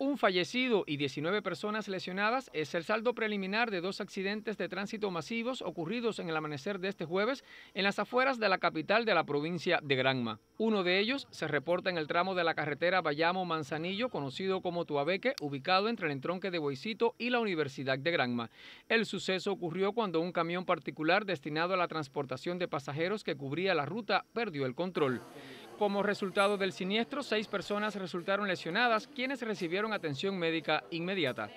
un fallecido y 19 personas lesionadas es el saldo preliminar de dos accidentes de tránsito masivos ocurridos en el amanecer de este jueves en las afueras de la capital de la provincia de Granma. Uno de ellos se reporta en el tramo de la carretera Bayamo-Manzanillo, conocido como Tuabeque, ubicado entre el entronque de Boicito y la Universidad de Granma. El suceso ocurrió cuando un camión particular destinado a la transportación de pasajeros que cubría la ruta perdió el control. Como resultado del siniestro, seis personas resultaron lesionadas, quienes recibieron atención médica inmediata.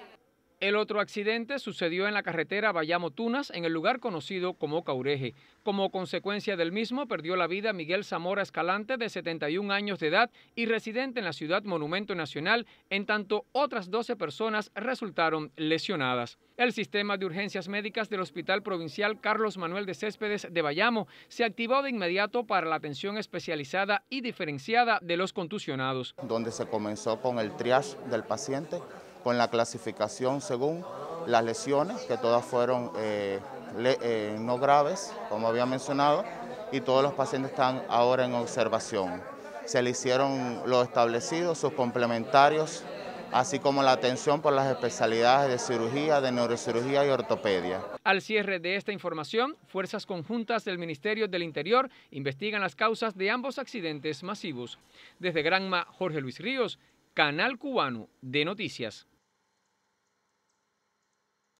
El otro accidente sucedió en la carretera Bayamo-Tunas, en el lugar conocido como Caureje. Como consecuencia del mismo, perdió la vida Miguel Zamora Escalante, de 71 años de edad y residente en la ciudad Monumento Nacional, en tanto otras 12 personas resultaron lesionadas. El sistema de urgencias médicas del Hospital Provincial Carlos Manuel de Céspedes de Bayamo se activó de inmediato para la atención especializada y diferenciada de los contusionados. Donde se comenzó con el triage del paciente con la clasificación según las lesiones, que todas fueron eh, eh, no graves, como había mencionado, y todos los pacientes están ahora en observación. Se le hicieron lo establecidos, sus complementarios, así como la atención por las especialidades de cirugía, de neurocirugía y ortopedia. Al cierre de esta información, fuerzas conjuntas del Ministerio del Interior investigan las causas de ambos accidentes masivos. Desde Granma, Jorge Luis Ríos, Canal Cubano de Noticias.